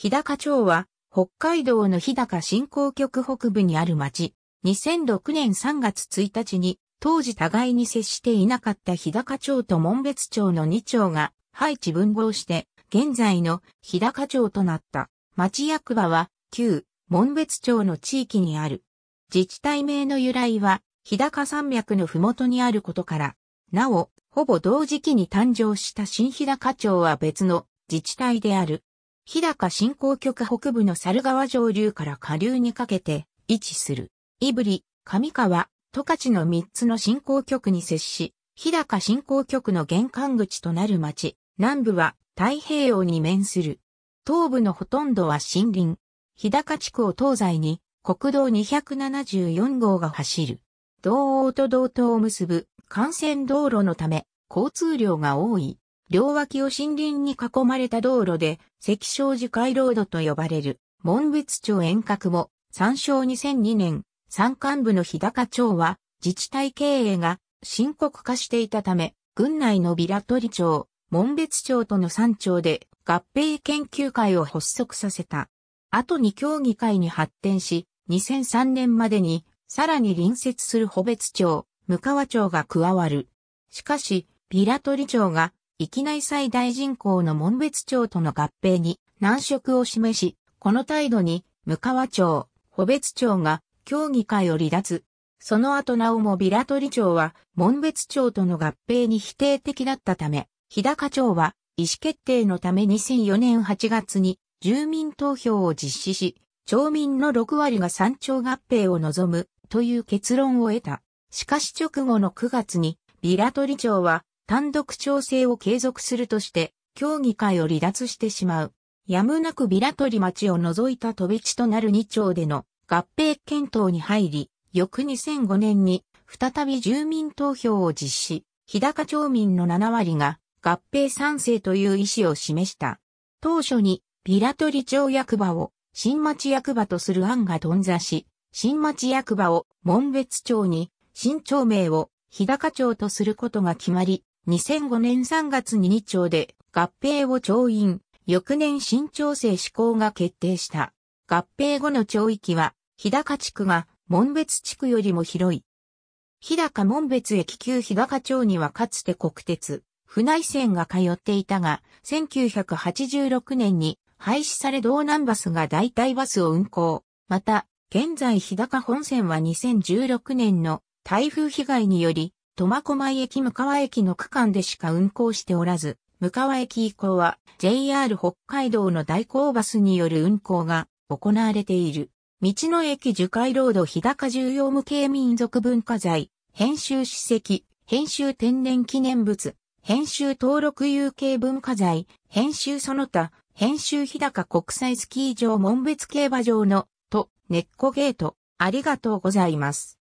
日高町は、北海道の日高振興局北部にある町、2006年3月1日に、当時互いに接していなかった日高町と門別町の2町が、配置分合して、現在の日高町となった。町役場は、旧、門別町の地域にある。自治体名の由来は、日高山脈の麓にあることから、なお、ほぼ同時期に誕生した新日高町は別の自治体である。日高振興局北部の猿川上流から下流にかけて位置する。いぶり、上川、十勝の3つの振興局に接し、日高振興局の玄関口となる町、南部は太平洋に面する。東部のほとんどは森林。日高地区を東西に国道274号が走る。道央と道東を結ぶ幹線道路のため交通量が多い。両脇を森林に囲まれた道路で、石昌寺回廊路と呼ばれる、門別町遠隔も、参照2002年、山間部の日高町は、自治体経営が深刻化していたため、郡内のビト取町、門別町との山町で合併研究会を発足させた。後に協議会に発展し、2003年までに、さらに隣接する保別町、向川町が加わる。しかし、ビト取町が域内最大人口の門別町との合併に難色を示し、この態度に、向川町、保別町が協議会を離脱。その後なおもビラ取町は門別町との合併に否定的だったため、日高町は意思決定のため2004年8月に住民投票を実施し、町民の6割が山頂合併を望むという結論を得た。しかし直後の9月にビラ取町は単独調整を継続するとして、協議会を離脱してしまう。やむなくビラトリ町を除いた飛び地となる2町での合併検討に入り、翌2005年に再び住民投票を実施、日高町民の7割が合併賛成という意思を示した。当初にビラトリ町役場を新町役場とする案が頓挫し、新町役場を門別町に、新町名を日高町とすることが決まり、2005年3月に2丁で合併を調印、翌年新調整施行が決定した。合併後の町域は、日高地区が門別地区よりも広い。日高門別駅旧日高町にはかつて国鉄、府内線が通っていたが、1986年に廃止され道南バスが代替バスを運行。また、現在日高本線は2016年の台風被害により苫小牧駅向川駅の区間でしか運行しておらず、向川駅以降は JR 北海道の代行バスによる運行が行われている。道の駅樹海ロード日高重要無形民族文化財、編集史跡、編集天然記念物、編集登録有形文化財、編集その他、編集日高国際スキー場門別競馬場の、と、根っこゲート、ありがとうございます。